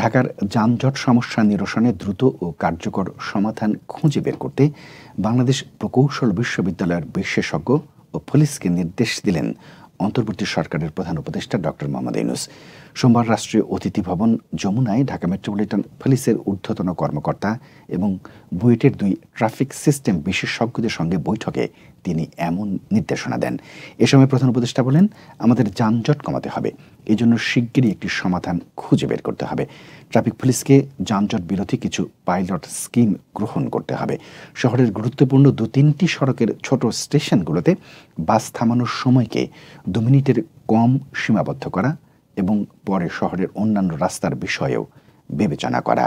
ঢাকার যানজট সমস্যা নিরসনে দ্রুত ও কার্যকর সমাধান খুঁজে বের করতে বাংলাদেশ প্রকৌশল বিশ্ববিদ্যালয়ের বিশেষজ্ঞ ও পুলিশকে নির্দেশ দিলেন অন্তর্বর্তী সরকারের প্রধান উপদেষ্টা ডক্টর মোহাম্মদ ইউনুস সোমবার রাষ্ট্রীয় অতিথি ভবন যমুনায় ঢাকা মেট্রোপলিটন পুলিশের ঊর্ধ্বতন কর্মকর্তা এবং বুয়েটের দুই ট্রাফিক সিস্টেম বিশেষজ্ঞদের সঙ্গে বৈঠকে তিনি এমন নির্দেশনা দেন এ সময় প্রধান উপদেষ্টা বলেন আমাদের যানজট কমাতে হবে এজন্য শিগগিরই একটি সমাধান খুঁজে বের করতে হবে ট্রাফিক পুলিশকে যানজট বিরোধী কিছু পাইলট স্কিম গ্রহণ করতে হবে শহরের গুরুত্বপূর্ণ দু তিনটি সড়কের ছোট স্টেশনগুলোতে বাস থামানোর সময়কে দু মিনিটের কম সীমাবদ্ধ করা এবং পরে শহরের অন্যান্য রাস্তার বিষয়েও বিবেচনা করা